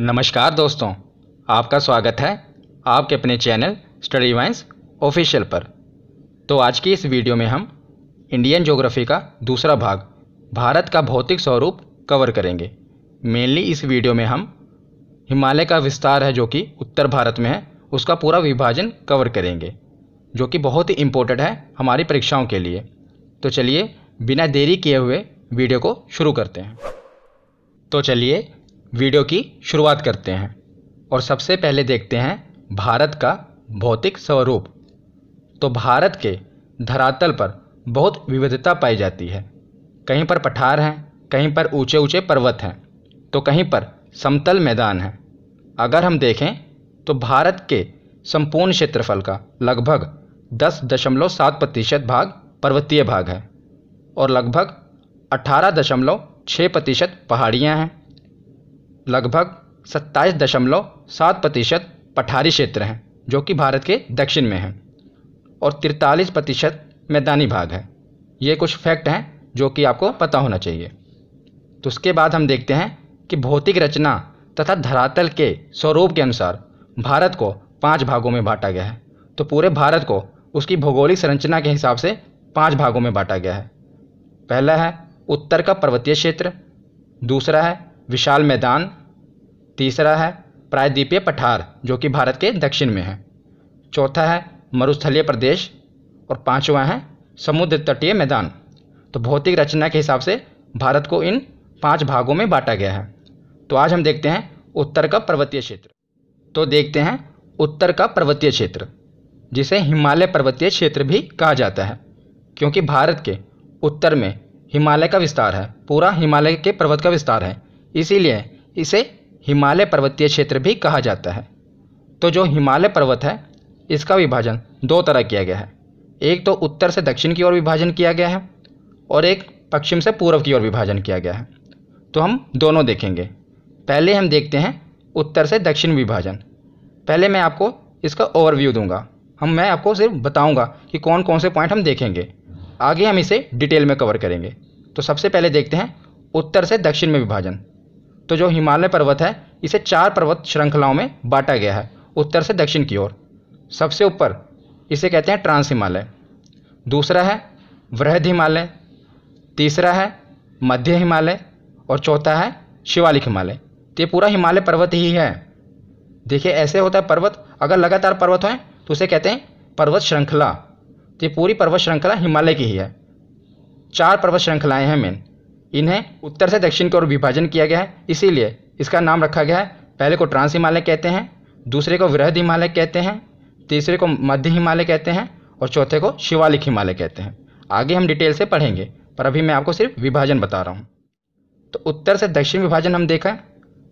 नमस्कार दोस्तों आपका स्वागत है आपके अपने चैनल स्टडी वाइंस ऑफिशियल पर तो आज की इस वीडियो में हम इंडियन ज्योग्राफी का दूसरा भाग भारत का भौतिक स्वरूप कवर करेंगे मेनली इस वीडियो में हम हिमालय का विस्तार है जो कि उत्तर भारत में है उसका पूरा विभाजन कवर करेंगे जो कि बहुत ही इम्पोर्टेंट है हमारी परीक्षाओं के लिए तो चलिए बिना देरी किए हुए वीडियो को शुरू करते हैं तो चलिए वीडियो की शुरुआत करते हैं और सबसे पहले देखते हैं भारत का भौतिक स्वरूप तो भारत के धरातल पर बहुत विविधता पाई जाती है कहीं पर पठार हैं कहीं पर ऊंचे ऊंचे पर्वत हैं तो कहीं पर समतल मैदान हैं अगर हम देखें तो भारत के संपूर्ण क्षेत्रफल का लगभग 10.7 प्रतिशत भाग पर्वतीय भाग है और लगभग 18.6 प्रतिशत पहाड़ियाँ हैं लगभग सत्ताईस दशमलव सात प्रतिशत पठारी क्षेत्र हैं जो कि भारत के दक्षिण में हैं और तिरतालीस प्रतिशत मैदानी भाग है ये कुछ फैक्ट हैं जो कि आपको पता होना चाहिए तो उसके बाद हम देखते हैं कि भौतिक रचना तथा धरातल के स्वरूप के अनुसार भारत को पाँच भागों में बांटा गया है तो पूरे भारत को उसकी भौगोलिक संरचना के हिसाब से पांच भागों में बांटा गया है पहला है उत्तर का पर्वतीय क्षेत्र दूसरा है विशाल मैदान तीसरा है प्रायद्वीपीय पठार जो कि भारत के दक्षिण में है चौथा है मरुस्थलीय प्रदेश और पांचवा है समुद्र तटीय मैदान तो भौतिक रचना के हिसाब से भारत को इन पांच भागों में बांटा गया है तो आज हम देखते हैं उत्तर का पर्वतीय क्षेत्र तो देखते हैं उत्तर का पर्वतीय क्षेत्र जिसे हिमालय पर्वतीय क्षेत्र भी कहा जाता है क्योंकि भारत के उत्तर में हिमालय का विस्तार है पूरा हिमालय के पर्वत का विस्तार है इसीलिए इसे हिमालय पर्वतीय क्षेत्र भी कहा जाता है तो जो हिमालय पर्वत है इसका विभाजन दो तरह किया गया है एक तो उत्तर से दक्षिण की ओर विभाजन किया गया है और एक पश्चिम से पूर्व की ओर विभाजन किया गया है तो हम दोनों देखेंगे पहले हम देखते हैं उत्तर से दक्षिण विभाजन पहले मैं आपको इसका ओवरव्यू दूंगा हम मैं आपको सिर्फ बताऊंगा कि कौन कौन से पॉइंट हम देखेंगे आगे हम इसे डिटेल में कवर करेंगे तो सबसे पहले देखते हैं उत्तर से दक्षिण में विभाजन तो जो हिमालय पर्वत है इसे चार पर्वत श्रृंखलाओं में बांटा गया है उत्तर से दक्षिण की ओर सबसे ऊपर इसे कहते हैं ट्रांस हिमालय दूसरा है वृहद हिमालय तीसरा है मध्य हिमालय और चौथा है शिवालिक हिमालय तो ये पूरा हिमालय पर्वत ही है देखिए ऐसे होता है पर्वत अगर लगातार पर्वत हैं तो उसे कहते हैं पर्वत श्रृंखला तो ये पूरी पर्वत श्रृंखला हिमालय की ही है चार पर्वत श्रृंखलाएँ हैं मेन इन्हें उत्तर से दक्षिण की ओर विभाजन किया गया है इसीलिए इसका नाम रखा गया है पहले को ट्रांस हिमालय कहते हैं दूसरे को वृहद हिमालय कहते हैं तीसरे को मध्य हिमालय कहते हैं और चौथे को शिवालिक हिमालय कहते हैं आगे हम डिटेल से पढ़ेंगे पर अभी मैं आपको सिर्फ विभाजन बता रहा हूँ तो उत्तर से दक्षिण विभाजन हम देखा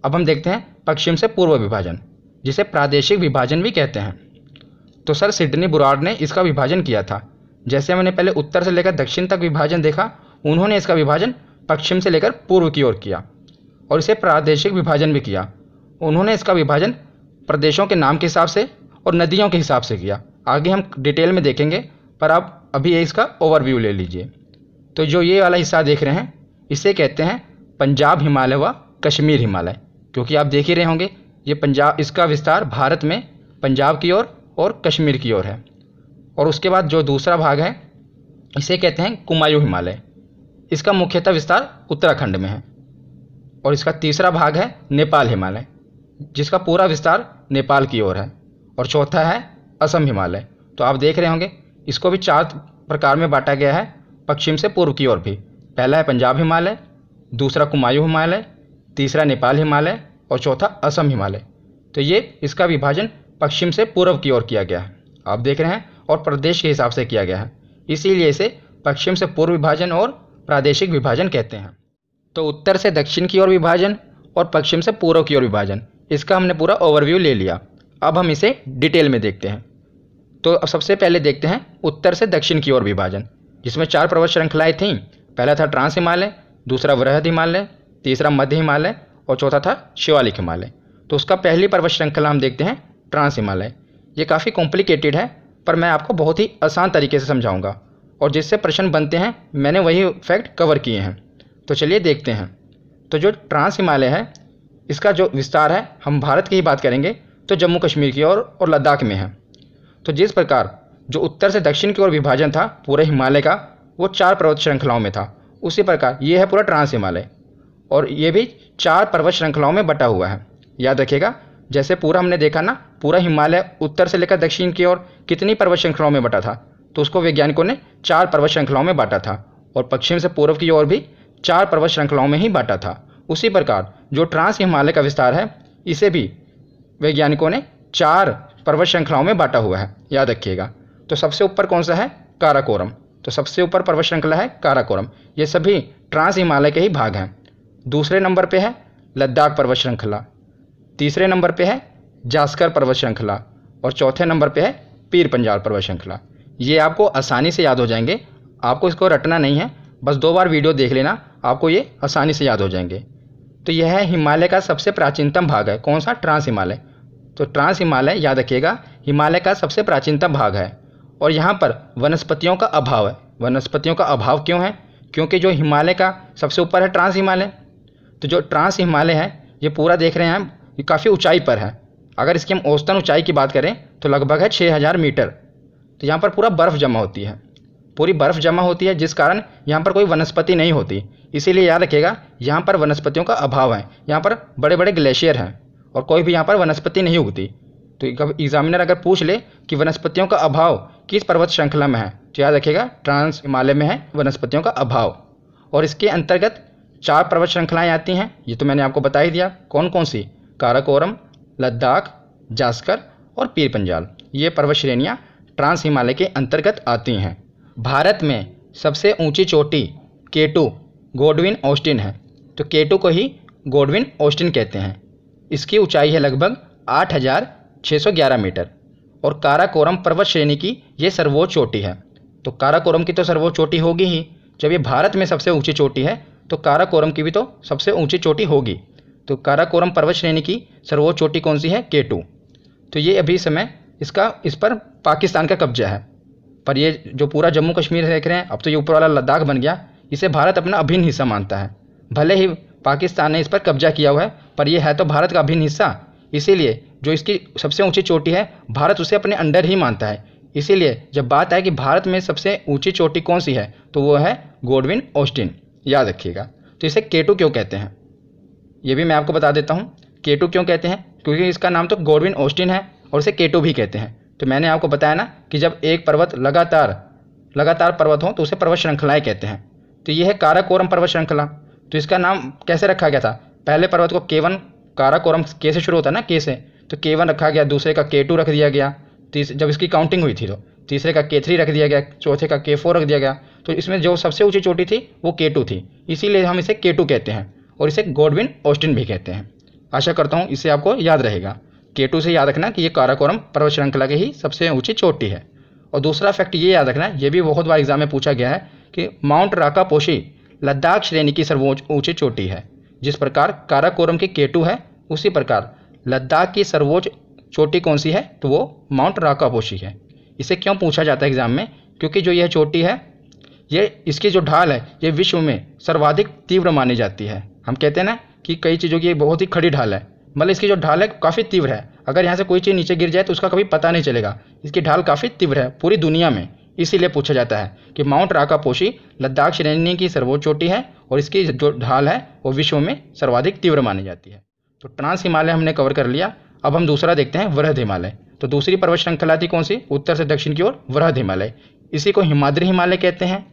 अब हम देखते हैं पश्चिम से पूर्व विभाजन जिसे प्रादेशिक विभाजन भी कहते हैं तो सर सिडनी बुराड ने इसका विभाजन किया था जैसे मैंने पहले उत्तर से लेकर दक्षिण तक विभाजन देखा उन्होंने इसका विभाजन पश्चिम से लेकर पूर्व की ओर किया और इसे प्रादेशिक विभाजन भी किया उन्होंने इसका विभाजन प्रदेशों के नाम के हिसाब से और नदियों के हिसाब से किया आगे हम डिटेल में देखेंगे पर आप अभी इसका ओवरव्यू ले लीजिए तो जो ये वाला हिस्सा देख रहे हैं इसे कहते हैं पंजाब हिमालय व कश्मीर हिमालय क्योंकि आप देख ही रहे होंगे ये पंजाब इसका विस्तार भारत में पंजाब की ओर और, और कश्मीर की ओर है और उसके बाद जो दूसरा भाग है इसे कहते हैं कुमायूं हिमालय इसका मुख्यतः विस्तार उत्तराखंड में है और इसका तीसरा भाग है नेपाल हिमालय जिसका पूरा विस्तार नेपाल की ओर है और चौथा है असम हिमालय तो आप देख रहे होंगे इसको भी चार प्रकार में बांटा गया है पश्चिम से पूर्व की ओर भी पहला है पंजाब हिमालय दूसरा कुमायूं हिमालय तीसरा नेपाल हिमालय और चौथा असम हिमालय तो ये इसका विभाजन पश्चिम से पूर्व की ओर किया गया है आप देख रहे हैं और प्रदेश के हिसाब से किया गया है इसीलिए इसे पश्चिम से पूर्व विभाजन और प्रादेशिक विभाजन कहते हैं तो उत्तर से दक्षिण की ओर विभाजन और पश्चिम से पूर्व की ओर विभाजन इसका हमने पूरा ओवरव्यू ले लिया अब हम इसे डिटेल में देखते हैं तो अब सबसे पहले देखते हैं उत्तर से दक्षिण की ओर विभाजन जिसमें चार पर्वत श्रृंखलाएँ थीं पहला था ट्रांस हिमालय दूसरा वृहद हिमालय तीसरा मध्य हिमालय और चौथा था शिवालिक हिमालय तो उसका पहली पर्वत श्रृंखला हम देखते हैं ट्रांस हिमालय ये काफ़ी कॉम्प्लिकेटेड है पर मैं आपको बहुत ही आसान तरीके से समझाऊंगा और जिससे प्रश्न बनते हैं मैंने वही फैक्ट कवर किए हैं तो चलिए देखते हैं तो जो ट्रांस हिमालय है इसका जो विस्तार है हम भारत की ही बात करेंगे तो जम्मू कश्मीर की ओर और, लद्दाख में है तो जिस प्रकार जो उत्तर से दक्षिण की ओर विभाजन था पूरे हिमालय का वो चार पर्वत श्रृंखलाओं में था उसी प्रकार ये है पूरा ट्रांस हिमालय और ये भी चार पर्वत श्रृंखलाओं में बटा हुआ है याद रखिएगा जैसे पूरा हमने देखा ना पूरा हिमालय उत्तर से लेकर दक्षिण की ओर कितनी पर्वत श्रृंखलाओं में बटा था तो उसको वैज्ञानिकों ने चार पर्वत श्रृंखलाओं में बांटा था और पश्चिम से पूर्व की ओर भी चार पर्वत श्रृंखलाओं में ही बांटा था उसी प्रकार जो ट्रांस हिमालय का विस्तार है इसे भी वैज्ञानिकों ने चार पर्वत श्रृंखलाओं में बांटा हुआ है याद रखिएगा तो सबसे ऊपर कौन सा है काराकोरम तो सबसे ऊपर पर्वत श्रृंखला है काराकोरम ये सभी ट्रांस हिमालय के ही भाग हैं दूसरे नंबर पे है लद्दाख पर्वत श्रृंखला तीसरे नंबर पे है जास्कर पर्वत श्रृंखला और चौथे नंबर पे है पीर पंजाल पर्वत श्रृंखला ये आपको आसानी से याद हो जाएंगे आपको इसको रटना नहीं है बस दो बार वीडियो देख लेना आपको ये आसानी से याद हो जाएंगे तो यह है हिमालय का सबसे प्राचीनतम भाग है कौन सा ट्रांस हिमालय तो ट्रांस हिमालय याद रखिएगा हिमालय का सबसे प्राचीनतम भाग है और यहाँ पर वनस्पतियों का अभाव है वनस्पतियों का अभाव क्यों है क्योंकि जो हिमालय का सबसे ऊपर है ट्रांस हिमालय तो जो ट्रांस हिमालय है ये पूरा देख रहे हैं ये काफ़ी ऊंचाई पर है अगर इसकी हम औसतन ऊंचाई की बात करें तो लगभग है 6000 मीटर तो यहाँ पर पूरा बर्फ़ जमा होती है पूरी बर्फ़ जमा होती है जिस कारण यहाँ पर कोई वनस्पति नहीं होती इसीलिए याद रखिएगा यहाँ पर वनस्पतियों का अभाव है यहाँ पर बड़े बड़े ग्लेशियर हैं और कोई भी यहाँ पर वनस्पति नहीं उगती तो एग्जामिनर अगर पूछ ले कि वनस्पतियों का अभाव किस पर्वत श्रृंखला में है तो याद रखिएगा ट्रांस हिमालय में है वनस्पतियों का अभाव और इसके अंतर्गत चार पर्वत श्रृंखलाएँ आती हैं ये तो मैंने आपको बता ही दिया कौन कौन सी काराकोरम लद्दाख जास्कर और पीर पंजाल ये पर्वत श्रेणियाँ ट्रांस हिमालय के अंतर्गत आती हैं भारत में सबसे ऊंची चोटी केटू गोडविन ऑस्टिन है तो केटू को ही गोडविन ऑस्टिन कहते हैं इसकी ऊंचाई है लगभग 8,611 मीटर और काराकोरम पर्वत श्रेणी की ये सर्वोच्च चोटी है तो काराकोरम की तो सर्वोच्च चोटी होगी ही जब ये भारत में सबसे ऊंची चोटी है तो काराकोरम की भी तो सबसे ऊंची चोटी होगी तो काराकोरम पर्वत श्रेणी की सर्वोच्च चोटी कौन सी है केटू तो ये अभी समय इसका इस पर पाकिस्तान का कब्जा है पर ये जो पूरा जम्मू कश्मीर देख रहे हैं अब तो ये ऊपर वाला लद्दाख बन गया इसे भारत अपना अभिन्न हिस्सा मानता है भले ही पाकिस्तान ने इस पर कब्जा किया हुआ है पर यह है तो भारत का अभिन्न हिस्सा इसीलिए जो इसकी सबसे ऊंची चोटी है भारत उसे अपने अंडर ही मानता है इसीलिए जब बात आए कि भारत में सबसे ऊंची चोटी कौन सी है तो वो है गोडविन ऑस्टिन याद रखिएगा तो इसे केटू क्यों कहते हैं ये भी मैं आपको बता देता हूँ केटू क्यों कहते हैं क्योंकि इसका नाम तो गोडविन ऑस्टिन है और उसे केटो भी कहते हैं तो मैंने आपको बताया ना कि जब एक पर्वत लगातार लगातार पर्वत हो तो उसे पर्वत श्रृंखलाएँ कहते हैं तो यह है काराकोरम पर्वत श्रृंखला तो इसका नाम कैसे रखा गया था पहले पर्वत को केवन काराकोरम के से शुरू होता है ना के से तो केवन रखा गया दूसरे का के टू रख दिया गया तीस जब इसकी काउंटिंग हुई थी तो तीसरे का के थ्री रख दिया गया चौथे का के फोर रख दिया गया तो इसमें जो सबसे ऊँची चोटी थी वो के थी इसीलिए हम इसे के कहते हैं और इसे गोडविन ऑस्टिन भी कहते हैं आशा करता हूँ इसे आपको याद रहेगा के टू से याद रखना कि ये काराकोरम पर्वत श्रृंखला की ही सबसे ऊंची चोटी है और दूसरा फैक्ट ये याद रखना ये भी बहुत बार एग्जाम में पूछा गया है कि माउंट राकापोशी लद्दाख श्रेणी की सर्वोच्च ऊंची चोटी है जिस प्रकार काराकोरम की केटू है उसी प्रकार लद्दाख की सर्वोच्च चोटी कौन सी है तो वो माउंट राकापोशी है इसे क्यों पूछा जाता है एग्जाम में क्योंकि जो यह चोटी है ये इसकी जो ढाल है ये विश्व में सर्वाधिक तीव्र मानी जाती है हम कहते हैं ना कि कई चीज़ों की बहुत ही खड़ी ढाल है मतलब इसकी जो ढाल है काफ़ी तीव्र है अगर यहाँ से कोई चीज़ नीचे गिर जाए तो उसका कभी पता नहीं चलेगा इसकी ढाल काफ़ी तीव्र है पूरी दुनिया में इसीलिए पूछा जाता है कि माउंट राकापोशी लद्दाख श्रेणी की सर्वोच्च चोटी है और इसकी जो ढाल है वो विश्व में सर्वाधिक तीव्र मानी जाती है तो ट्रांस हिमालय हमने कवर कर लिया अब हम दूसरा देखते हैं वृहद हिमालय तो दूसरी पर्वत श्रृंखला थी कौन सी उत्तर से दक्षिण की ओर वृहद हिमालय इसी को हिमाद्री हिमालय कहते हैं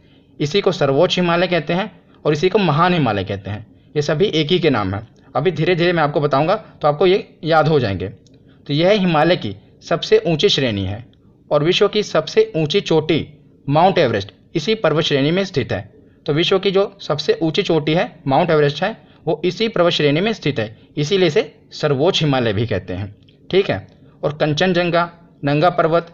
इसी को सर्वोच्च हिमालय कहते हैं और इसी को महान हिमालय कहते हैं ये सभी एक ही के नाम हैं अभी धीरे धीरे मैं आपको बताऊँगा तो आपको ये याद हो जाएंगे तो यह हिमालय की सबसे ऊँची श्रेणी है और विश्व की सबसे ऊँची चोटी माउंट एवरेस्ट इसी पर्वत श्रेणी में स्थित है तो विश्व की जो सबसे ऊँची चोटी है माउंट एवरेस्ट है वो इसी पर्वत श्रेणी में स्थित है इसीलिए इसे सर्वोच्च हिमालय भी कहते हैं ठीक है और कंचनजंगा नंगा पर्वत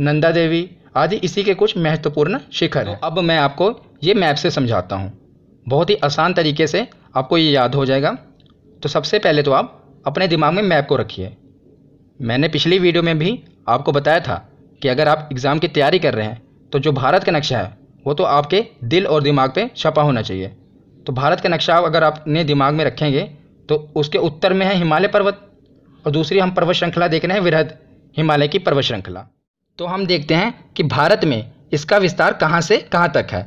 नंदा देवी आदि इसी के कुछ महत्वपूर्ण शिखर हैं तो अब मैं आपको ये मैप से समझाता हूँ बहुत ही आसान तरीके से आपको ये याद हो जाएगा तो सबसे पहले तो आप अपने दिमाग में मैप को रखिए मैंने पिछली वीडियो में भी आपको बताया था कि अगर आप एग्ज़ाम की तैयारी कर रहे हैं तो जो भारत का नक्शा है वो तो आपके दिल और दिमाग पे छपा होना चाहिए तो भारत का नक्शा अगर आप अपने दिमाग में रखेंगे तो उसके उत्तर में है हिमालय पर्वत और दूसरी हम पर्वत श्रृंखला देख रहे हैं विरहद हिमालय की पर्वत श्रृंखला तो हम देखते हैं कि भारत में इसका विस्तार कहाँ से कहाँ तक है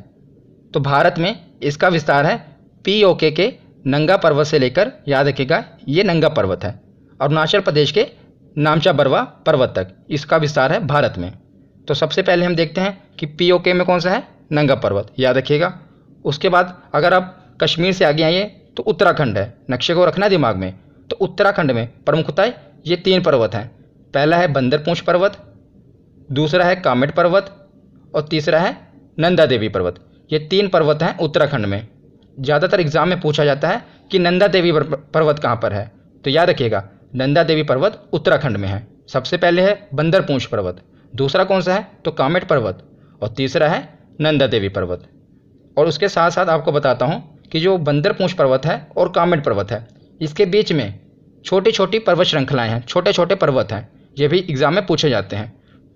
तो भारत में इसका विस्तार है पी ओ के के नंगा पर्वत से लेकर याद रखिएगा ये नंगा पर्वत है अरुणाचल प्रदेश के नामचा बरवा पर्वत तक इसका विस्तार है भारत में तो सबसे पहले हम देखते हैं कि पीओके में कौन सा है नंगा पर्वत याद रखिएगा उसके बाद अगर आप कश्मीर से आगे आइए तो उत्तराखंड है नक्शे को रखना दिमाग में तो उत्तराखंड में प्रमुखतः ये तीन पर्वत हैं पहला है बंदरपूछ पर्वत दूसरा है कामेट पर्वत और तीसरा है नंदा देवी पर्वत ये तीन पर्वत हैं उत्तराखंड में ज़्यादातर एग्जाम में पूछा जाता है कि नंदा देवी पर्वत कहाँ पर है तो याद रखिएगा नंदा देवी पर्वत उत्तराखंड में है सबसे पहले है बंदर पूंछ पर्वत दूसरा कौन सा है तो कामेट पर्वत और तीसरा है नंदा देवी पर्वत और उसके साथ साथ आपको बताता हूँ कि जो बंदर पूंछ पर्वत है और कामेट पर्वत है इसके बीच में छोटी छोटी पर्वत श्रृंखलाएँ हैं छोटे छोटे पर्वत हैं ये भी एग्ज़ाम में पूछे जाते हैं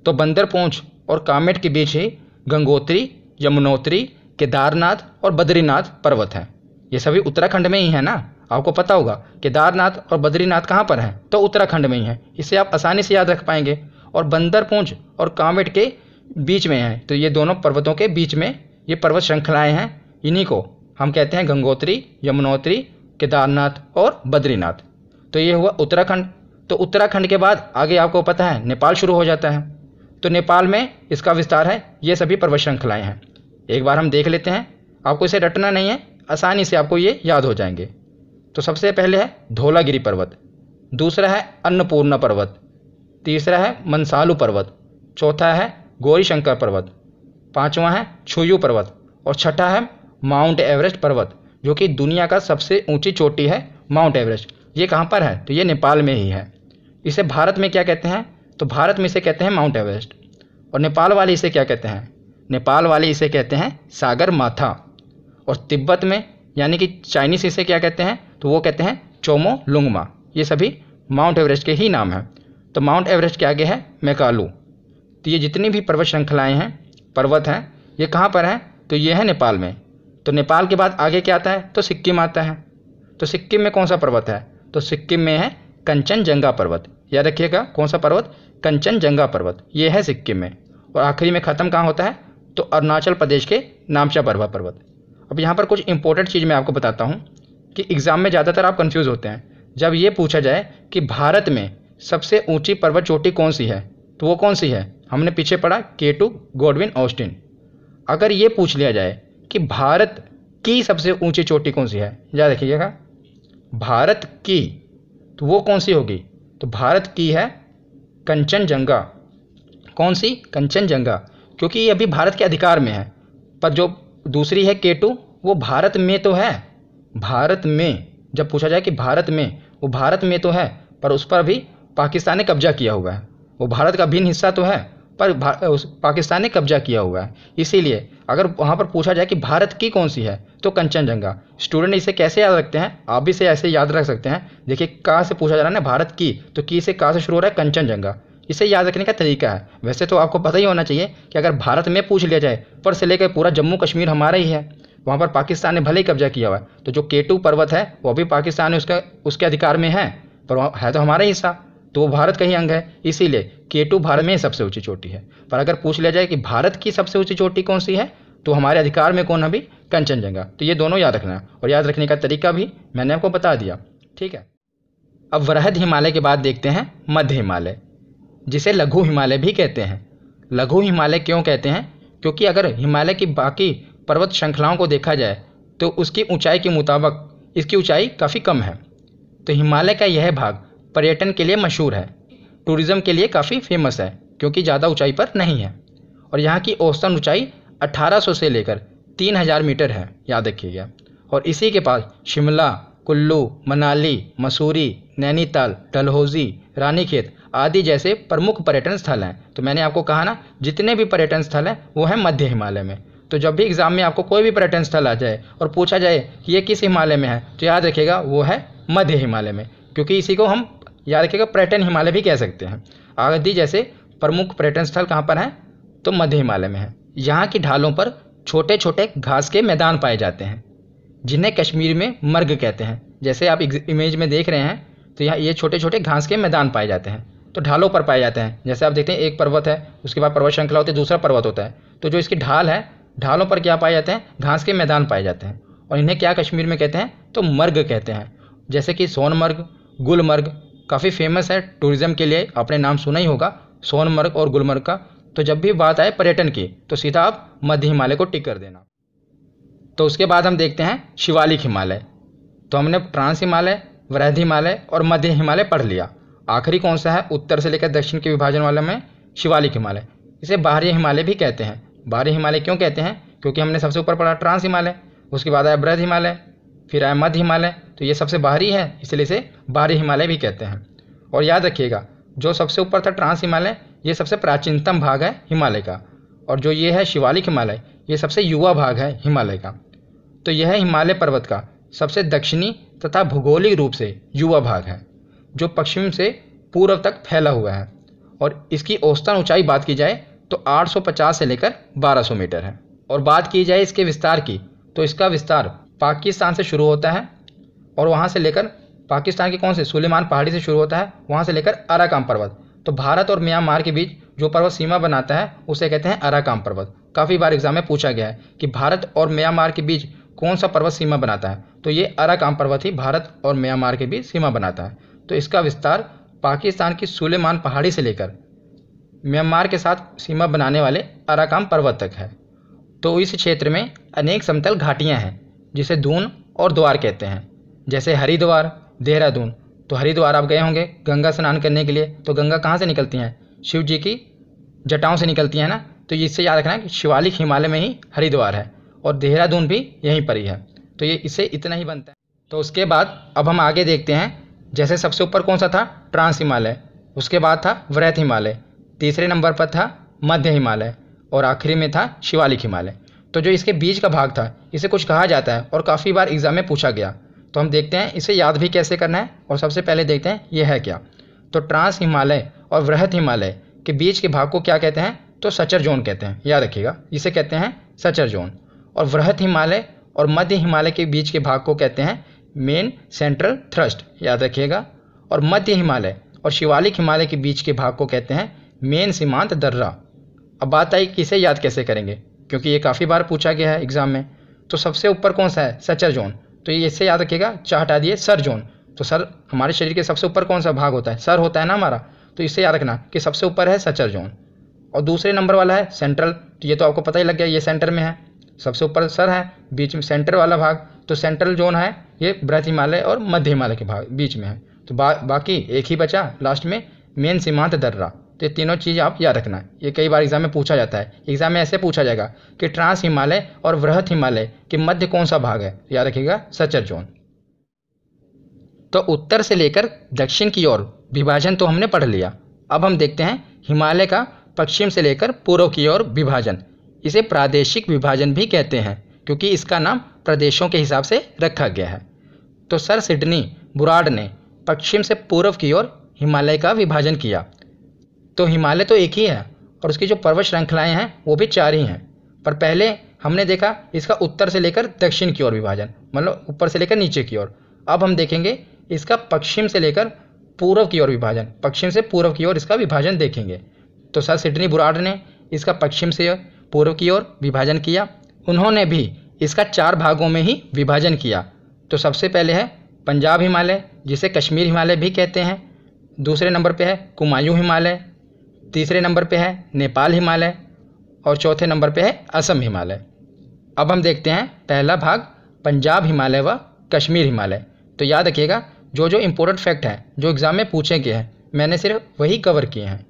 तो बंदर पूंछ और कामेट के बीच ही गंगोत्री यमुनोत्री केदारनाथ और बद्रीनाथ पर्वत हैं ये सभी उत्तराखंड में ही है ना आपको पता होगा केदारनाथ और बद्रीनाथ कहाँ पर हैं तो उत्तराखंड में ही है इसे आप आसानी से याद रख पाएंगे और बंदर पूंज और कामेट के बीच में हैं तो ये दोनों पर्वतों के बीच में ये पर्वत श्रृंखलाएँ हैं इन्हीं को हम कहते हैं गंगोत्री यमुनोत्री केदारनाथ और बद्रीनाथ तो ये हुआ उत्तराखंड तो उत्तराखंड के बाद आगे आपको पता है नेपाल शुरू हो जाता है तो नेपाल में इसका विस्तार है ये सभी पर्वत श्रृंखलाएँ हैं एक बार हम देख लेते हैं आपको इसे रटना नहीं है आसानी से आपको ये याद हो जाएंगे तो सबसे पहले है धोलागिरी पर्वत दूसरा है अन्नपूर्णा पर्वत तीसरा है मनसालू पर्वत चौथा है गौरीशंकर पर्वत पांचवा है छुयू पर्वत और छठा है माउंट एवरेस्ट पर्वत जो कि दुनिया का सबसे ऊंची चोटी है माउंट एवरेस्ट ये कहाँ पर है तो ये नेपाल में ही है इसे भारत में क्या कहते हैं तो भारत में इसे कहते हैं माउंट एवरेस्ट और नेपाल वाले इसे क्या कहते हैं नेपाल वाले इसे कहते हैं सागर माथा और तिब्बत में यानी कि चाइनीस इसे क्या कहते हैं तो वो कहते हैं चोमो लुंगमा ये सभी माउंट एवरेस्ट के ही नाम हैं तो माउंट एवरेस्ट के आगे है मेकालू तो ये जितनी भी पर्वत श्रृंखलाएँ हैं पर्वत हैं ये कहाँ पर हैं तो ये है नेपाल में तो नेपाल के बाद आगे क्या आता है तो सिक्किम आता है तो सिक्किम में कौन सा पर्वत है तो सिक्किम में है कंचनजंगा पर्वत याद रखिएगा कौन सा पर्वत कंचनजंगा पर्वत ये है सिक्किम में और आखिरी में ख़त्म कहाँ होता है तो अरुणाचल प्रदेश के नामचा बर्वा पर्वत अब यहाँ पर कुछ इंपॉर्टेंट चीज़ मैं आपको बताता हूँ कि एग्ज़ाम में ज़्यादातर आप कन्फ्यूज़ होते हैं जब ये पूछा जाए कि भारत में सबसे ऊंची पर्वत चोटी कौन सी है तो वो कौन सी है हमने पीछे पढ़ा के टू गोडविन ऑस्टिन अगर ये पूछ लिया जाए कि भारत की सबसे ऊंची चोटी कौन सी है याद रखिएगा भारत की तो वो कौन सी होगी तो भारत की है कंचनजंगा कौन सी कंचनजंगा क्योंकि ये अभी भारत के अधिकार में है पर जो दूसरी है के टू वो भारत में तो है भारत में जब पूछा जाए कि भारत में वो भारत में तो है पर उस पर भी पाकिस्तान ने कब्जा किया हुआ है वो भारत का भिन्न हिस्सा तो है पर उस पाकिस्तान ने कब्जा किया हुआ है इसीलिए अगर वहाँ पर पूछा जाए कि भारत की कौन सी है तो कंचनजंगा स्टूडेंट इसे कैसे याद रखते हैं आप भी इसे ऐसे याद रख सकते हैं देखिए कहाँ से पूछा जा रहा है ना भारत की तो की से कहाँ से शुरू हो रहा है कंचनजंगा इसे याद रखने का तरीका है वैसे तो आपको पता ही होना चाहिए कि अगर भारत में पूछ लिया जाए पर से लेकर पूरा जम्मू कश्मीर हमारा ही है वहाँ पर पाकिस्तान ने भले ही कब्जा किया हुआ है तो जो केटू पर्वत है वो भी पाकिस्तान है उसका उसके अधिकार में है पर है तो हमारा ही हिस्सा तो वो भारत का ही अंग है इसीलिए केटू भारत में सबसे ऊँची चोटी है पर अगर पूछ लिया जाए कि भारत की सबसे ऊँची चोटी कौन सी है तो हमारे अधिकार में कौन अभी कंचनजंगा तो ये दोनों याद रखना और याद रखने का तरीका भी मैंने आपको बता दिया ठीक है अब वृहद हिमालय के बाद देखते हैं मध्य हिमालय जिसे लघु हिमालय भी कहते हैं लघु हिमालय क्यों कहते हैं क्योंकि अगर हिमालय की बाकी पर्वत श्रृंखलाओं को देखा जाए तो उसकी ऊंचाई के मुताबिक इसकी ऊंचाई काफ़ी कम है तो हिमालय का यह भाग पर्यटन के लिए मशहूर है टूरिज़्म के लिए काफ़ी फेमस है क्योंकि ज़्यादा ऊंचाई पर नहीं है और यहाँ की औसतन ऊंचाई 1800 से लेकर 3000 मीटर है याद रखिएगा और इसी के पास शिमला कुल्लू मनाली मसूरी नैनीताल डलहौज़ी रानीखेत आदि जैसे प्रमुख पर्यटन स्थल हैं तो मैंने आपको कहा ना जितने भी पर्यटन स्थल हैं वो हैं मध्य हिमालय में तो जब भी एग्ज़ाम में आपको कोई भी पर्यटन स्थल आ जाए और पूछा जाए कि ये किस हिमालय में है तो याद रखिएगा वो है मध्य हिमालय में क्योंकि इसी को हम याद रखिएगा पर्यटन हिमालय भी कह सकते हैं आदि जैसे प्रमुख पर्यटन स्थल कहाँ पर हैं तो मध्य हिमालय में है यहाँ की ढालों पर छोटे छोटे घास के मैदान पाए जाते हैं जिन्हें कश्मीर में मर्ग कहते हैं जैसे आप इमेज में देख रहे हैं तो यहाँ ये छोटे छोटे घास के मैदान पाए जाते हैं तो ढालों पर पाए जाते हैं जैसे आप देखते हैं एक पर्वत है उसके बाद पर्वत श्रृंखला होती है दूसरा पर्वत होता है तो जो इसकी ढाल है ढालों पर क्या पाए जाते हैं घास के मैदान पाए जाते हैं और इन्हें क्या कश्मीर में कहते हैं तो मर्ग कहते हैं जैसे कि सोनमर्ग गुलमर्ग काफ़ी फेमस है टूरिज़्म के लिए आपने नाम सुना ही होगा सोनमर्ग और गुलमर्ग का तो जब भी बात आए पर्यटन की तो सीधा आप मध्य हिमालय को टिक कर देना तो उसके बाद हम देखते हैं शिवालिक हिमालय तो हमने ट्रांस हिमालय वृहद हिमालय और मध्य हिमालय पढ़ लिया आखिरी कौन सा है उत्तर से लेकर दक्षिण के विभाजन वाले में शिवालिक हिमालय इसे बाहरी हिमालय भी कहते हैं बाहरी हिमालय क्यों कहते हैं क्योंकि हमने सबसे ऊपर पढ़ा ट्रांस हिमालय उसके बाद आया वृद्ध हिमालय फिर आया मध्य हिमालय तो ये सबसे बाहरी है इसलिए इसे बाहरी हिमालय भी कहते हैं और याद रखिएगा जो सबसे ऊपर था ट्रांस हिमालय ये सबसे प्राचीनतम भाग है हिमालय का और जो ये है शिवालिक हिमालय ये सबसे युवा भाग है हिमालय का तो यह हिमालय पर्वत का सबसे दक्षिणी तथा भूगोलिक रूप से युवा भाग है जो पश्चिम से पूर्व तक फैला हुआ है और इसकी औसतन ऊंचाई बात की जाए तो 850 से लेकर 1200 मीटर है और बात की जाए इसके विस्तार की तो इसका विस्तार पाकिस्तान से शुरू होता है और वहाँ से लेकर पाकिस्तान के कौन से सुलेमान पहाड़ी से शुरू होता है वहाँ से लेकर अराकाम पर्वत तो भारत और म्यांमार के बीच जो पर्वत सीमा बनाता है उसे कहते हैं अराकाम पर्वत काफ़ी बार एग्जाम में पूछा गया है कि भारत और म्यांमार के बीच कौन सा पर्वत सीमा बनाता है तो ये अराकाम पर्वत ही भारत और म्यांमार के बीच सीमा बनाता है तो इसका विस्तार पाकिस्तान की सुलेमान पहाड़ी से लेकर म्यांमार के साथ सीमा बनाने वाले अराकाम पर्वत तक है तो इस क्षेत्र में अनेक समतल घाटियाँ हैं जिसे दून और द्वार कहते हैं जैसे हरिद्वार देहरादून तो हरिद्वार आप गए होंगे गंगा स्नान करने के लिए तो गंगा कहाँ से निकलती हैं शिव जी की जटाओं से निकलती हैं ना तो इससे याद रखना है कि शिवालिक हिमालय में ही हरिद्वार है और देहरादून भी यहीं पर ही है तो ये इससे इतना ही बनता है तो उसके बाद अब हम आगे देखते हैं जैसे सबसे ऊपर कौन सा था ट्रांस हिमालय उसके बाद था व्रैत हिमालय तीसरे नंबर पर था मध्य हिमालय और आखिरी में था शिवालिक हिमालय तो जो इसके बीच का भाग था इसे कुछ कहा जाता है और काफ़ी बार एग्जाम में पूछा गया तो हम देखते हैं इसे याद भी कैसे करना है और सबसे पहले देखते हैं ये है क्या तो ट्रांस हिमालय और वृहत हिमालय के बीच के भाग को क्या कहते हैं तो सचर जोन कहते हैं याद रखिएगा इसे कहते हैं सचर जोन और वृहत हिमालय और मध्य हिमालय के बीच के भाग को कहते हैं मेन सेंट्रल थ्रस्ट याद रखिएगा और मध्य हिमालय और शिवालिक हिमालय के बीच के भाग को कहते हैं मेन सीमांत दर्रा अब बात आई कि इसे याद कैसे करेंगे क्योंकि ये काफ़ी बार पूछा गया है एग्ज़ाम में तो सबसे ऊपर कौन सा है सचर जोन तो ये इससे याद रखिएगा चाह हटा दिए सर जोन तो सर हमारे शरीर के सबसे ऊपर कौन सा भाग होता है सर होता है ना हमारा तो इससे याद रखना कि सबसे ऊपर है सचर जोन और दूसरे नंबर वाला है सेंट्रल तो ये तो आपको पता ही लग गया ये सेंटर में है सबसे ऊपर सर है बीच में सेंटर वाला भाग तो सेंट्रल जोन है ये बृहत हिमालय और मध्य हिमालय के भाग बीच में है तो बा, बाकी एक ही बचा लास्ट में मेन सीमांत दर्रा तो ये तीनों चीज़ आप याद रखना है ये कई बार एग्जाम में पूछा जाता है एग्जाम में ऐसे पूछा जाएगा कि ट्रांस हिमालय और वृहत हिमालय के मध्य कौन सा भाग है याद रखिएगा सचर जोन तो उत्तर से लेकर दक्षिण की ओर विभाजन तो हमने पढ़ लिया अब हम देखते हैं हिमालय का पश्चिम से लेकर पूर्व की ओर विभाजन इसे प्रादेशिक विभाजन भी कहते हैं क्योंकि इसका नाम प्रदेशों के हिसाब से रखा गया है तो सर सिडनी बुराड ने पश्चिम से पूर्व की ओर हिमालय का विभाजन किया तो हिमालय तो एक ही है और उसकी जो पर्वत श्रृंखलाएँ हैं वो भी चार ही हैं पर पहले हमने देखा इसका उत्तर से लेकर दक्षिण की ओर विभाजन मतलब ऊपर से लेकर नीचे की ओर अब हम देखेंगे इसका पश्चिम से लेकर पूर्व की ओर विभाजन पश्चिम से पूर्व की ओर इसका विभाजन देखेंगे तो सर सिडनी बुराड ने इसका पश्चिम से पूर्व की ओर विभाजन किया उन्होंने भी इसका चार भागों में ही विभाजन किया तो सबसे पहले है पंजाब हिमालय जिसे कश्मीर हिमालय भी कहते हैं दूसरे नंबर पे है कुमायूं हिमालय तीसरे नंबर पे है नेपाल हिमालय और चौथे नंबर पे है असम हिमालय अब हम देखते हैं पहला भाग पंजाब हिमालय व कश्मीर हिमालय तो याद रखिएगा जो जो इम्पोर्टेंट फैक्ट है जो एग्ज़ाम में पूछे गए हैं मैंने सिर्फ वही कवर किए हैं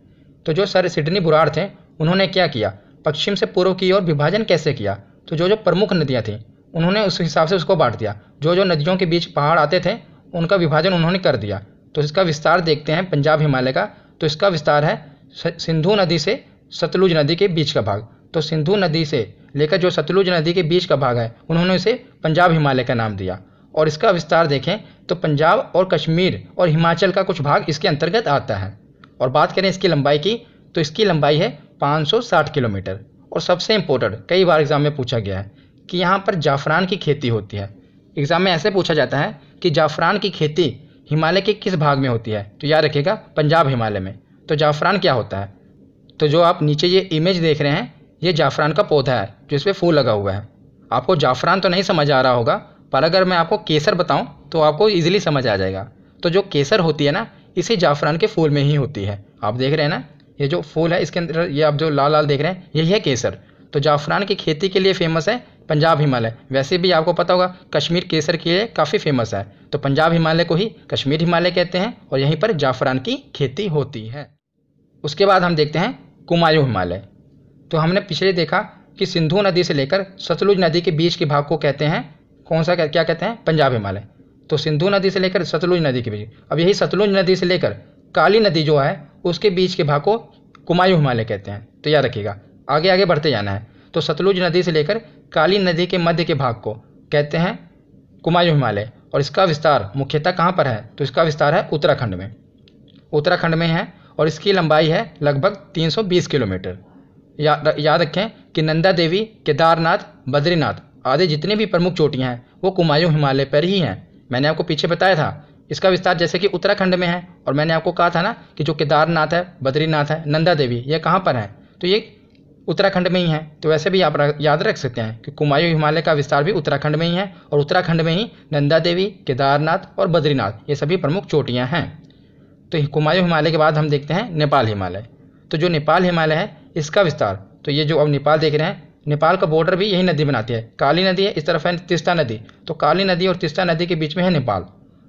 तो जो सर सिडनी बुरार थे उन्होंने क्या किया पश्चिम से पूर्व की ओर विभाजन कैसे किया तो जो जो प्रमुख नदियाँ थीं उन्होंने उस हिसाब से उसको बांट दिया जो जो नदियों के बीच पहाड़ आते थे उनका विभाजन उन्होंने कर दिया तो इसका विस्तार देखते हैं पंजाब हिमालय का तो इसका विस्तार है सिंधु नदी से सतलुज नदी के बीच का भाग तो सिंधु नदी से लेकर जो सतलुज नदी के बीच का भाग है उन्होंने इसे पंजाब हिमालय का नाम दिया और इसका विस्तार देखें तो पंजाब और कश्मीर और हिमाचल का कुछ भाग इसके अंतर्गत आता है और बात करें इसकी लंबाई की तो इसकी लंबाई है 560 किलोमीटर और सबसे इम्पोर्टेंट कई बार एग्ज़ाम में पूछा गया है कि यहाँ पर जाफरान की खेती होती है एग्ज़ाम में ऐसे पूछा जाता है कि जाफरान की खेती हिमालय के किस भाग में होती है तो याद रखिएगा पंजाब हिमालय में तो जाफरान क्या होता है तो जो आप नीचे ये इमेज देख रहे हैं ये जाफरान का पौधा है जो इस पर फूल लगा हुआ है आपको जाफरान तो नहीं समझ आ रहा होगा पर अगर मैं आपको केसर बताऊं तो आपको इजीली समझ आ जाएगा तो जो केसर होती है ना इसी जाफरान के फूल में ही होती है आप देख रहे हैं ना ये जो फूल है इसके अंदर ये आप जो लाल लाल देख रहे हैं यही है केसर तो जाफरान की खेती के लिए फेमस है पंजाब हिमालय वैसे भी आपको पता होगा कश्मीर केसर के लिए काफ़ी फेमस है तो पंजाब हिमालय को ही कश्मीर हिमालय कहते हैं और यहीं पर जाफरान की खेती होती है उसके बाद हम देखते हैं कुमायूं हिमालय तो हमने पिछले देखा कि सिंधु नदी से लेकर सतलुज नदी के बीच के भाग को कहते हैं कौन सा क्या कहते हैं पंजाब हिमालय तो सिंधु नदी से लेकर सतलुज नदी के बीच अब यही सतलुज नदी से लेकर काली नदी जो है उसके बीच के भाग को कुमायूं हिमालय कहते हैं तो याद रखिएगा आगे आगे बढ़ते जाना है तो सतलुज नदी से लेकर काली नदी के मध्य के भाग को कहते हैं कुमायूं हिमालय और इसका विस्तार मुख्यतः कहाँ पर है तो इसका विस्तार है उत्तराखंड में उत्तराखंड में है और इसकी लंबाई है लगभग 320 किलोमीटर या, याद रखें कि नंदा देवी केदारनाथ बद्रीनाथ आदि जितनी भी प्रमुख चोटियाँ हैं वो कुमायूं हिमालय पर ही हैं मैंने आपको पीछे बताया था इसका विस्तार जैसे कि उत्तराखंड में है और मैंने आपको कहा था ना कि जो केदारनाथ है बद्रीनाथ है नंदा देवी ये कहाँ पर है तो ये उत्तराखंड में ही है तो वैसे भी आप याद रख सकते हैं कि कुमायूं हिमालय का विस्तार भी उत्तराखंड में ही है और उत्तराखंड में ही नंदा देवी केदारनाथ और बद्रीनाथ ये सभी प्रमुख चोटियाँ हैं तो कुमायूं हिमालय के बाद हम देखते हैं नेपाल हिमालय तो जो नेपाल हिमालय है इसका विस्तार तो ये जो अब नेपाल देख रहे हैं नेपाल का बॉर्डर भी यही नदी बनाती है काली नदी है इस तरफ है तिस्ता नदी तो काली नदी और तिस्ता नदी के बीच में है नेपाल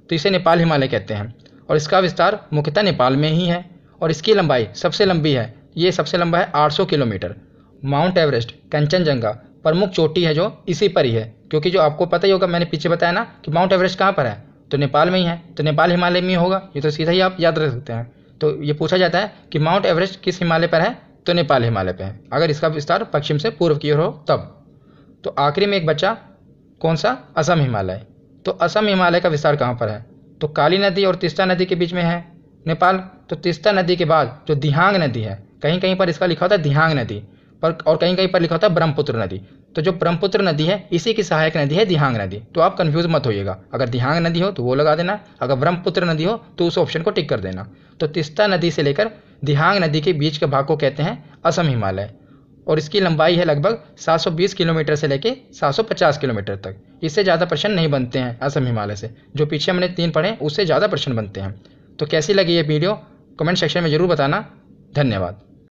तो इसे नेपाल हिमालय कहते हैं और इसका विस्तार मुख्यतः नेपाल में ही है और इसकी लंबाई सबसे लंबी है ये सबसे लंबा है 800 किलोमीटर माउंट एवरेस्ट कंचनजंगा प्रमुख चोटी है जो इसी पर ही है क्योंकि जो आपको पता ही होगा मैंने पीछे बताया ना कि माउंट एवरेस्ट कहाँ पर है तो नेपाल में ही है तो नेपाल हिमालय में ही होगा ये तो सीधा ही आप याद रख सकते हैं तो ये पूछा जाता है कि माउंट एवरेस्ट किस हिमालय पर है तो नेपाल हिमालय पे है अगर इसका विस्तार पश्चिम से पूर्व की ओर हो तब तो आखिरी में एक बच्चा कौन सा असम हिमालय तो असम हिमालय का विस्तार कहाँ पर है तो काली नदी और तिस्ता नदी के बीच में है नेपाल तो तिस्ता नदी के बाद जो दिहांग नदी है कहीं कहीं पर इसका लिखा होता है दिहांग नदी पर और कहीं कहीं पर लिखा होता है ब्रह्मपुत्र नदी तो जो ब्रह्मपुत्र नदी है इसी की सहायक नदी है दिहांग नदी तो आप कन्फ्यूज मत होइएगा अगर दिहांग नदी हो तो वो लगा देना अगर ब्रह्मपुत्र नदी हो तो उस ऑप्शन को टिक कर देना तो तिस्ता नदी से लेकर दिहांग नदी के बीच के भाग को कहते हैं असम हिमालय और इसकी लंबाई है लगभग 720 किलोमीटर से लेके 750 किलोमीटर तक इससे ज़्यादा प्रश्न नहीं बनते हैं असम हिमालय से जो पीछे हमने तीन पढ़े उससे ज़्यादा प्रश्न बनते हैं तो कैसी लगी ये वीडियो कमेंट सेक्शन में ज़रूर बताना धन्यवाद